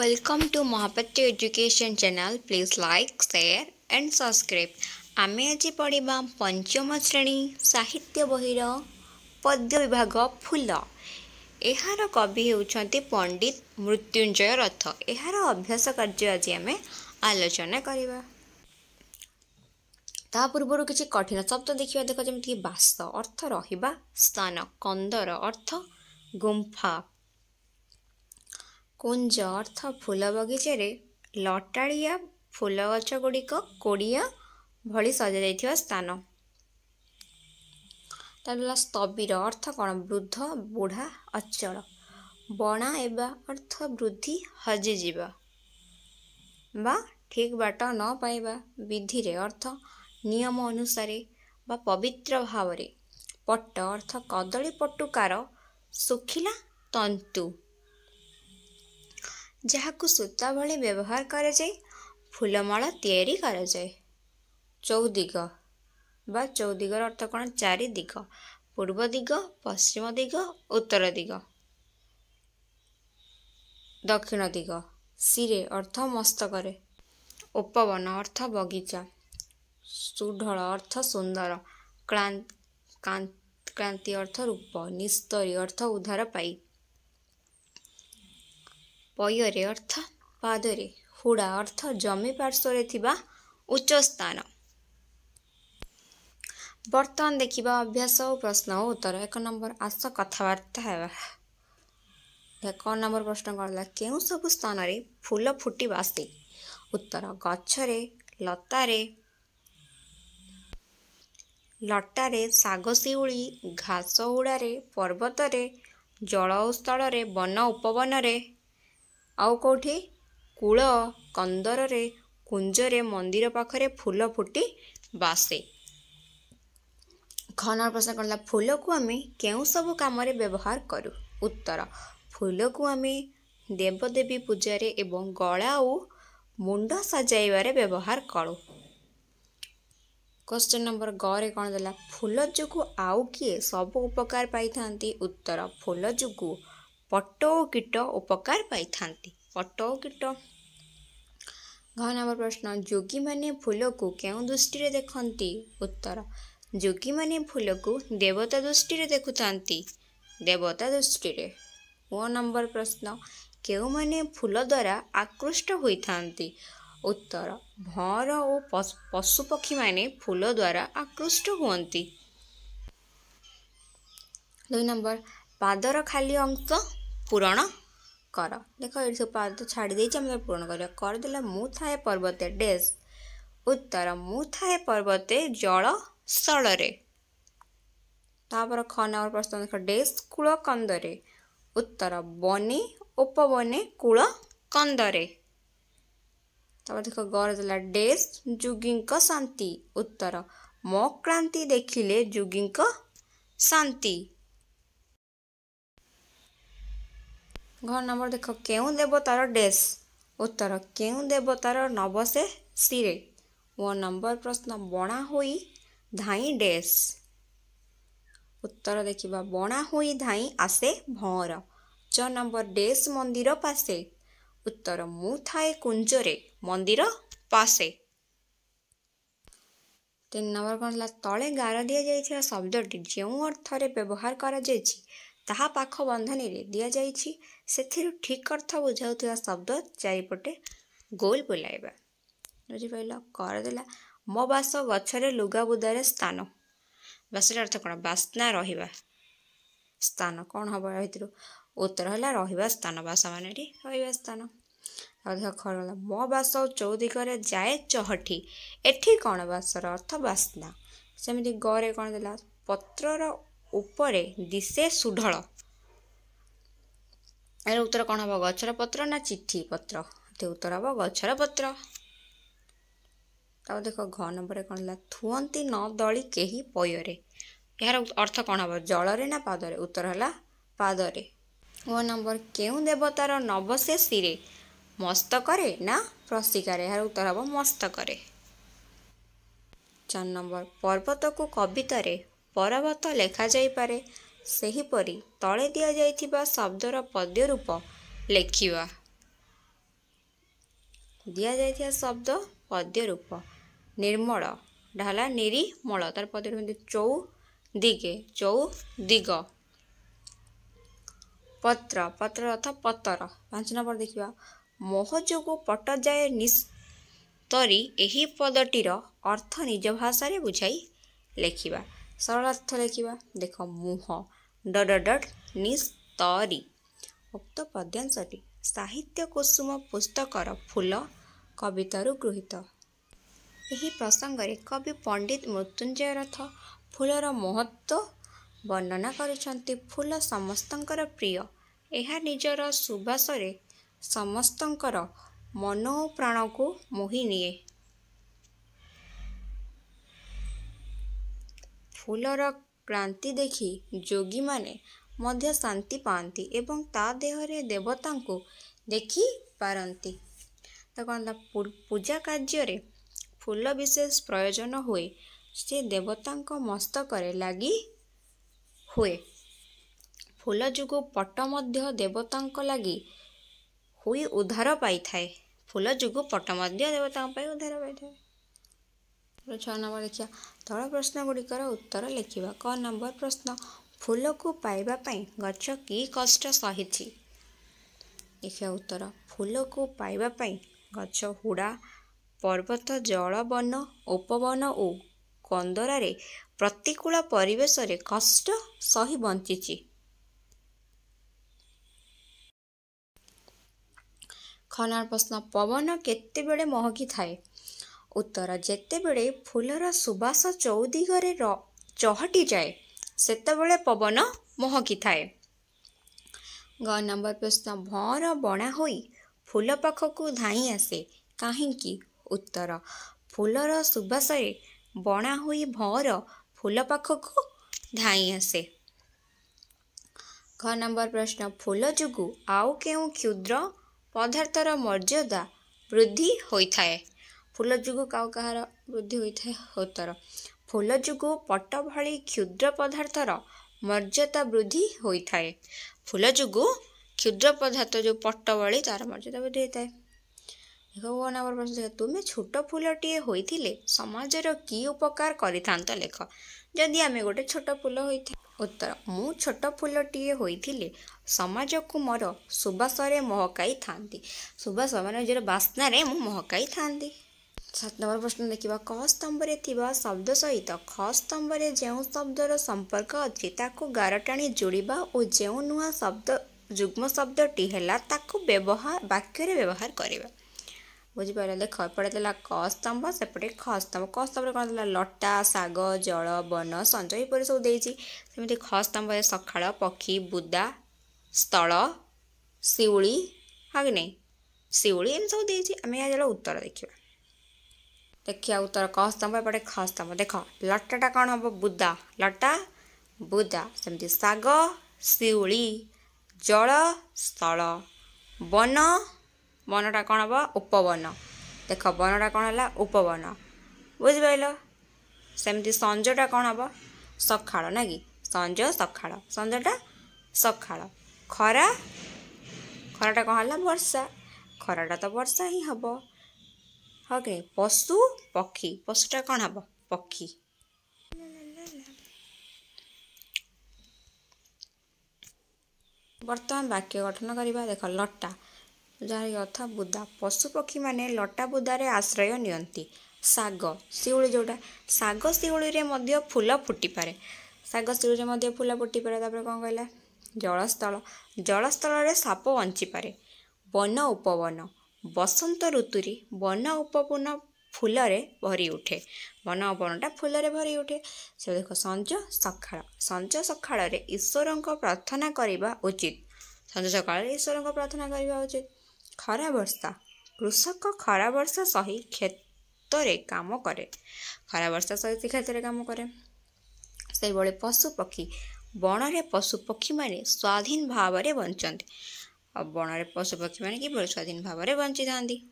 Welcome to Mahapathi Education Channel. Please like, share and subscribe. ଆମେ ଆଜି ପଢ଼ିବା ପଞ୍ଚମ ଶ୍ରେଣୀ ସାହିତ୍ୟ ବହିର ପଦ୍ୟ ବିଭାଗ ଫୁଲ ଏହାର କବି ହେଉଛନ୍ତି ପଣ୍ଡିତ ମୃତ୍ୟୁଞ୍ଜୟ ରଥ ଏହାର ଅଭ୍ୟାସ କାର୍ଯ୍ୟ ଆଜି ଆମେ ଆଲୋଚନା କରିବା ତା ପୂର୍ବରୁ କିଛି କଠିନ ଶବ୍ଦ ଦେଖିବା ଦେଖ ଯେମିତିକି ବାସ ଅର୍ଥ ରହିବା ସ୍ଥାନ କନ୍ଦର ଅର୍ଥ ଗୁମ୍ଫା କୁଞ୍ଜ ଅର୍ଥ ଫୁଲ ବଗିଚାରେ ଲଟାଳିଆ ଫୁଲ ଗଛ ଗୁଡ଼ିକ କୋଡ଼ିଆ ଭଳି ସଜାଯାଇଥିବା ସ୍ଥାନ ତାପରେ ହେଲା ସ୍ତବିର ଅର୍ଥ କ'ଣ ବୃଦ୍ଧ ବୁଢ଼ା ଅଚଳ ବଣା ଏବା ଅର୍ଥ ବୃଦ୍ଧି ହଜିଯିବା ବା ଠିକ୍ ବାଟ ନ ପାଇବା ବିଧିରେ ଅର୍ଥ ନିୟମ ଅନୁସାରେ ବା ପବିତ୍ର ଭାବରେ ପଟ ଅର୍ଥ କଦଳୀ ପଟୁକାର ଶୁଖିଲା ତନ୍ତୁ ଯାହାକୁ ସୂତା ଭଳି ବ୍ୟବହାର କରାଯାଏ ଫୁଲମାଳ ତିଆରି କରାଯାଏ ଚଉଦିଗ ବା ଚଉଦିଗର ଅର୍ଥ କ'ଣ ଚାରି ଦିଗ ପୂର୍ବ ଦିଗ ପଶ୍ଚିମ ଦିଗ ଉତ୍ତର ଦିଗ ଦକ୍ଷିଣ ଦିଗ ଶିରେ ଅର୍ଥ ମସ୍ତକରେ ଉପବନ ଅର୍ଥ ବଗିଚା ସୁଢ଼ଳ ଅର୍ଥ ସୁନ୍ଦର କ୍ଳା କ୍ଳାନ୍ତି ଅର୍ଥ ରୂପ ନିସ୍ତରୀ ଅର୍ଥ ଉଦ୍ଧାର ପାଇ ପୟରେ ଅର୍ଥ ପାଦରେ ହୁଡ଼ା ଅର୍ଥ ଜମି ପାର୍ଶ୍ୱରେ ଥିବା ଉଚ୍ଚ ସ୍ଥାନ ବର୍ତ୍ତମାନ ଦେଖିବା ଅଭ୍ୟାସ ଓ ପ୍ରଶ୍ନ ଓ ଉତ୍ତର ଏକ ନମ୍ବର ଆସ କଥାବାର୍ତ୍ତା ହେବା ଏକ ନମ୍ବର ପ୍ରଶ୍ନ କ'ଣ ହେଲା କେଉଁ ସବୁ ସ୍ଥାନରେ ଫୁଲ ଫୁଟିବା ଆସେ ଉତ୍ତର ଗଛରେ ଲତାରେ ଲଟାରେ ଶାଗ ଶିଉଳି ଘାସ ଉଡ଼ାରେ ପର୍ବତରେ ଜଳ ଓ ସ୍ଥଳରେ ବନ ଉପବନରେ ଆଉ କେଉଁଠି କୂଳ କନ୍ଦରରେ କୁଞ୍ଜରେ ମନ୍ଦିର ପାଖରେ ଫୁଲ ଫୁଟି ବାସେ ଖନର ପ୍ରଶ୍ନ କଲା ଫୁଲକୁ ଆମେ କେଉଁ ସବୁ କାମରେ ବ୍ୟବହାର କରୁ ଉତ୍ତର ଫୁଲକୁ ଆମେ ଦେବଦେବୀ ପୂଜାରେ ଏବଂ ଗଳା ଓ ମୁଣ୍ଡ ସଜାଇବାରେ ବ୍ୟବହାର କରୁ କ୍ୱେଶ୍ଚନ୍ ନମ୍ବର ଗରେ କ'ଣ ଦେଲା ଫୁଲ ଯୋଗୁଁ ଆଉ କିଏ ସବୁ ଉପକାର ପାଇଥାନ୍ତି ଉତ୍ତର ଫୁଲ ଯୋଗୁଁ ପଟୌକୀଟ ଉପକାର ପାଇଥାନ୍ତି ପଟୌକୀଟ ଘ ନମ୍ବର ପ୍ରଶ୍ନ ଯୋଗୀମାନେ ଫୁଲକୁ କେଉଁ ଦୃଷ୍ଟିରେ ଦେଖନ୍ତି ଉତ୍ତର ଯୋଗୀମାନେ ଫୁଲକୁ ଦେବତା ଦୃଷ୍ଟିରେ ଦେଖୁଥାନ୍ତି ଦେବତା ଦୃଷ୍ଟିରେ ଘ ନମ୍ବର ପ୍ରଶ୍ନ କେଉଁମାନେ ଫୁଲ ଦ୍ୱାରା ଆକୃଷ୍ଟ ହୋଇଥାନ୍ତି ଉତ୍ତର ଭଅଁର ଓ ପଶୁପକ୍ଷୀମାନେ ଫୁଲ ଦ୍ୱାରା ଆକୃଷ୍ଟ ହୁଅନ୍ତି ଦୁଇ ନମ୍ବର ପାଦର ଖାଲି ଅଂଶ पूरण कर देख ये सब पद छाड़ देखिए पूरण कर दे मुए पर्वत डेस् उत्तर मुए पर्वते जल स्थल तापर ख नंबर प्रश्न देख डे कूल कंदरे उत्तर बने उपबने कूल कंदरे देख गला डेस् जुगी शांति उत्तर मक्रांति देखिले जुगी शांति ଘର ନମ୍ବର ଦେଖ କେଉଁ ଦେବତାର ଡେସ୍ ଉତ୍ତର କେଉଁ ଦେବତାର ନବସେ ସିରେ ଓ ନମ୍ବର ପ୍ରଶ୍ନ ବଣା ହୋଇ ଧାଇଁ ଡେସ୍ ଉତ୍ତର ଦେଖିବା ବଣା ହୋଇ ଧାଇଁ ଆସେ ଭଅଁର ଚ ନମ୍ବର ଡେସ୍ ମନ୍ଦିର ପାଶେ ଉତ୍ତର ମୁଁ ଥାଏ କୁଞ୍ଜରେ ମନ୍ଦିର ପାଶେ ତିନି ନମ୍ବର କ'ଣ ହେଲା ତଳେ ଗାର ଦିଆଯାଇଥିବା ଶବ୍ଦଟି ଯେଉଁ ଅର୍ଥରେ ବ୍ୟବହାର କରାଯାଇଛି ତାହା ପାଖ ବନ୍ଧନୀରେ ଦିଆଯାଇଛି ସେଥିରୁ ଠିକ୍ ଅର୍ଥ ବୁଝାଉଥିବା ଶବ୍ଦ ଚାରିପଟେ ଗୋଲ ବୁଲାଇବା ବୁଝିପାରିଲ କରିଦେଲା ମୋ ବାସ ଗଛରେ ଲୁଗା ଲୁଗାବୁଦାରେ ସ୍ଥାନ ବାସରେ ଅର୍ଥ କ'ଣ ବାସ୍ନା ରହିବା ସ୍ଥାନ କ'ଣ ହେବ ଏଥିରୁ ଉତ୍ତର ହେଲା ରହିବା ସ୍ଥାନ ବାସ ମାନେ ଏଠି ରହିବା ସ୍ଥାନ ଅଧିକ ଖରା ହେଲା ମୋ ବାସ ଚୌଦିକରେ ଯାଏ ଚହଠି ଏଠି କ'ଣ ବାସର ଅର୍ଥ ବାସ୍ନା ସେମିତି ଗରେ କ'ଣ ଦେଲା ପତ୍ରର ଉପରେ ଦିଶେ ସୁଢ଼ଳ ଏହାର ଉତ୍ତର କ'ଣ ହେବ ଗଛର ପତ୍ର ନା ଚିଠି ପତ୍ର ଏଠି ଉତ୍ତର ହେବ ଗଛର ପତ୍ର ତାପରେ ଦେଖ ଘ ନମ୍ବରରେ କ'ଣ ହେଲା ଥୁଅନ୍ତି ନ ଦଳି କେହି ପୟରେ ଏହାର ଅର୍ଥ କ'ଣ ହେବ ଜଳରେ ନା ପାଦରେ ଉତ୍ତର ହେଲା ପାଦରେ ଓ ନମ୍ବର କେଉଁ ଦେବତାର ନବ ସେ ଶିରେ ମସ୍ତକରେ ନା ପ୍ରସିକାରେ ଏହାର ଉତ୍ତର ହେବ ମସ୍ତକରେ ଚାରି ନମ୍ବର ପର୍ବତକୁ କବିତାରେ ପର୍ବତ ଲେଖାଯାଇପାରେ ସେହିପରି ତଳେ ଦିଆଯାଇଥିବା ଶବ୍ଦର ପଦ୍ୟ ରୂପ ଲେଖିବା ଦିଆଯାଇଥିବା ଶବ୍ଦ ପଦ୍ୟ ରୂପ ନିର୍ମଳ ଏଇଟା ହେଲା ନିରିମଳ ତାର ପଦ୍ୟ ରୂପ ଚଉ ଦିଗେ ଚଉ ଦିଗ ପତ୍ର ପତ୍ର ଅର୍ଥ ପତର ପାଞ୍ଚ ନମ୍ବର ଦେଖିବା ମୋହ ଯୋଗୁଁ ପଟଯାଏ ନିସ୍ତରି ଏହି ପଦଟିର ଅର୍ଥ ନିଜ ଭାଷାରେ ବୁଝାଇ ଲେଖିବା ସରଳ ଅର୍ଥ ଲେଖିବା ଦେଖ ମୁହଁ ଡଟ୍ ଡଟ୍ ନିସ୍ତରୀ ଉକ୍ତ ପଦ୍ୟାଂଶଟି ସାହିତ୍ୟ କୁସୁମ ପୁସ୍ତକର ଫୁଲ କବିତାରୁ ଗୃହୀତ ଏହି ପ୍ରସଙ୍ଗରେ କବି ପଣ୍ଡିତ ମୃତ୍ୟୁଞ୍ଜୟ ରଥ ଫୁଲର ମହତ୍ଵ ବର୍ଣ୍ଣନା କରିଛନ୍ତି ଫୁଲ ସମସ୍ତଙ୍କର ପ୍ରିୟ ଏହା ନିଜର ସୁବାସରେ ସମସ୍ତଙ୍କର ମନ ଓ ପ୍ରାଣକୁ ମୋହି ନିଏ ଫୁଲର କ୍ରାନ୍ତି ଦେଖି ଯୋଗୀମାନେ ମଧ୍ୟ ଶାନ୍ତି ପାଆନ୍ତି ଏବଂ ତା ଦେହରେ ଦେବତାଙ୍କୁ ଦେଖିପାରନ୍ତି ତ କ'ଣ ହେଲା ପୂଜା କାର୍ଯ୍ୟରେ ଫୁଲ ବିଶେଷ ପ୍ରୟୋଜନ ହୁଏ ସେ ଦେବତାଙ୍କ ମସ୍ତକରେ ଲାଗି ହୁଏ ଫୁଲ ଯୋଗୁଁ ପଟ ମଧ୍ୟ ଦେବତାଙ୍କ ଲାଗି ହୋଇ ଉଦ୍ଧାର ପାଇଥାଏ ଫୁଲ ଯୋଗୁଁ ପଟ ମଧ୍ୟ ଦେବତାଙ୍କ ପାଇଁ ଉଦ୍ଧାର ପାଇଥାଏ ଛଅ ନମ୍ବର ଲେଖିବା ତଳ ପ୍ରଶ୍ନ ଗୁଡ଼ିକର ଉତ୍ତର ଲେଖିବା କ ନମ୍ବର ପ୍ରଶ୍ନ ଫୁଲକୁ ପାଇବା ପାଇଁ ଗଛ କି କଷ୍ଟ ସହିଛି ଦେଖିବା ଉତ୍ତର ଫୁଲକୁ ପାଇବା ପାଇଁ ଗଛ ହୁଡ଼ା ପର୍ବତ ଜଳବନ ଉପବନ ଓ କନ୍ଦରାରେ ପ୍ରତିକୂଳ ପରିବେଶରେ କଷ୍ଟ ସହି ବଞ୍ଚିଛି ଖନାର ପ୍ରଶ୍ନ ପବନ କେତେବେଳେ ମହକି ଥାଏ ଉତ୍ତର ଯେତେବେଳେ ଫୁଲର ସୁବାସ ଚଉଦିଗରେ ର ଚହଟି ଯାଏ ସେତେବେଳେ ପବନ ମହକିଥାଏ ଗ ନମ୍ବର ପ୍ରଶ୍ନ ଭଅଁର ବଣା ହୋଇ ଫୁଲ ପାଖକୁ ଧାଇଁ ଆସେ କାହିଁକି ଉତ୍ତର ଫୁଲର ସୁବାସରେ ବଣା ହୋଇ ଭର ଫୁଲ ପାଖକୁ ଧାଇଁ ଆସେ ଘ ନମ୍ବର ପ୍ରଶ୍ନ ଫୁଲ ଯୋଗୁଁ ଆଉ କେଉଁ କ୍ଷୁଦ୍ର ପଦାର୍ଥର ମର୍ଯ୍ୟାଦା ବୃଦ୍ଧି ହୋଇଥାଏ ଫୁଲ ଯୋଗୁଁ କାହା କାହାର ବୃଦ୍ଧି ହୋଇଥାଏ ଉତ୍ତର ଫୁଲ ଯୋଗୁଁ ପଟ ଭଳି କ୍ଷୁଦ୍ର ପଦାର୍ଥର ମର୍ଯ୍ୟାଦା ବୃଦ୍ଧି ହୋଇଥାଏ ଫୁଲ ଯୋଗୁଁ କ୍ଷୁଦ୍ର ପଦାର୍ଥ ଯେଉଁ ପଟ ଭଳି ତା'ର ମର୍ଯ୍ୟାଦା ବୃଦ୍ଧି ହୋଇଥାଏ ତୁମେ ଛୋଟ ଫୁଲଟିଏ ହୋଇଥିଲେ ସମାଜର କି ଉପକାର କରିଥାନ୍ତ ଲେଖ ଯଦି ଆମେ ଗୋଟେ ଛୋଟ ଫୁଲ ହୋଇଥାଏ ଉତ୍ତର ମୁଁ ଛୋଟ ଫୁଲଟିଏ ହୋଇଥିଲେ ସମାଜକୁ ମୋର ସୁବାସରେ ମହକାଇଥାନ୍ତି ସୁବାସ ମାନେ ନିଜର ବାସ୍ନାରେ ମୁଁ ମହକାଇଥାନ୍ତି ସାତ ନମ୍ବର ପ୍ରଶ୍ନ ଦେଖିବା କ ସ୍ତମ୍ଭରେ ଥିବା ଶବ୍ଦ ସହିତ ଖ ସ୍ତମ୍ଭରେ ଯେଉଁ ଶବ୍ଦର ସମ୍ପର୍କ ଅଛି ତାକୁ ଗାର ଟାଣି ଯୋଡ଼ିବା ଓ ଯେଉଁ ନୂଆ ଶବ୍ଦ ଯୁଗ୍ମ ଶବ୍ଦଟି ହେଲା ତାକୁ ବ୍ୟବହାର ବାକ୍ୟରେ ବ୍ୟବହାର କରିବା ବୁଝିପାରିଲେ ଦେଖ ଏପଟେ ଥିଲା କ ସ୍ତମ୍ଭ ସେପଟେ ଖ ସ୍ତମ୍ଭ ଖ ସ୍ତମ୍ଭରେ କ'ଣ ଥିଲା ଲଟା ଶାଗ ଜଳ ବନ ସଞ୍ଜ ଏପରି ସବୁ ଦେଇଛି ସେମିତି ଖ ସ୍ତମ୍ଭରେ ସକାଳ ପକ୍ଷୀ ବୁଦା ସ୍ଥଳ ଶିଉଳି ହଁ କି ନାହିଁ ଶିଉଳି ଏମିତି ସବୁ ଦେଇଛି ଆମେ ଏହା ଉତ୍ତର ଦେଖିବା ଦେଖିବା ଉତ୍ତର କ ସ୍ତମ୍ଭ ଏପଟେ ଖ ସ୍ତମ୍ଭ ଦେଖ ଲଟାଟା କ'ଣ ହେବ ବୁଦା ଲଟା ବୁଦା ସେମିତି ଶାଗ ଶିଉଳି ଜଳ ସ୍ଥଳ ବନ ବନଟା କ'ଣ ହେବ ଉପବନ ଦେଖ ବନଟା କ'ଣ ହେଲା ଉପବନ ବୁଝିପାରିଲ ସେମିତି ସଞ୍ଜଟା କ'ଣ ହେବ ସକାଳ ନା କି ସଞ୍ଜ ସକାଳ ସଞ୍ଜଟା ସକାଳ ଖରା ଖରାଟା କ'ଣ ହେଲା ବର୍ଷା ଖରାଟା ତ ବର୍ଷା ହିଁ ହେବ ଓକେ ପଶୁ ପକ୍ଷୀ ପଶୁଟା କ'ଣ ହେବ ପକ୍ଷୀ ବର୍ତ୍ତମାନ ବାକ୍ୟ ଗଠନ କରିବା ଦେଖ ଲଟା ଯାହାର ଅର୍ଥା ବୁଦା ପଶୁପକ୍ଷୀମାନେ ଲଟା ବୁଦାରେ ଆଶ୍ରୟ ନିଅନ୍ତି ଶାଗ ଶିଉଳି ଯେଉଁଟା ଶାଗ ଶିଉଳିରେ ମଧ୍ୟ ଫୁଲ ଫୁଟିପାରେ ଶାଗ ଶିଉଳିରେ ମଧ୍ୟ ଫୁଲ ଫୁଟିପାରେ ତା'ପରେ କ'ଣ କହିଲା ଜଳସ୍ଥଳ ଜଳସ୍ଥଳରେ ସାପ ବଞ୍ଚିପାରେ ବନ ଉପବନ ବସନ୍ତ ଋତୁରେ ବନ ଉପବନ ଫୁଲରେ ଭରି ଉଠେ ବନ ଉପବନଟା ଫୁଲରେ ଭରି ଉଠେ ସେ ଦେଖ ସଞ୍ଜ ସକାଳ ସଞ୍ଜ ସକାଳରେ ଈଶ୍ୱରଙ୍କ ପ୍ରାର୍ଥନା କରିବା ଉଚିତ ସଞ୍ଜ ସକାଳରେ ଈଶ୍ୱରଙ୍କ ପ୍ରାର୍ଥନା କରିବା ଉଚିତ ଖରା ବର୍ଷା କୃଷକ ଖରା ବର୍ଷା ସହି କ୍ଷେତରେ କାମ କରେ ଖରା ବର୍ଷା ସହିତ କ୍ଷେତରେ କାମ କରେ ସେହିଭଳି ପଶୁପକ୍ଷୀ ବଣରେ ପଶୁପକ୍ଷୀମାନେ ସ୍ୱାଧୀନ ଭାବରେ ବଞ୍ଚନ୍ତି ଆଉ ବଣରେ ପଶୁପକ୍ଷୀମାନେ କିପରି ସ୍ୱାଧୀନ ଭାବରେ ବଞ୍ଚିଥାନ୍ତି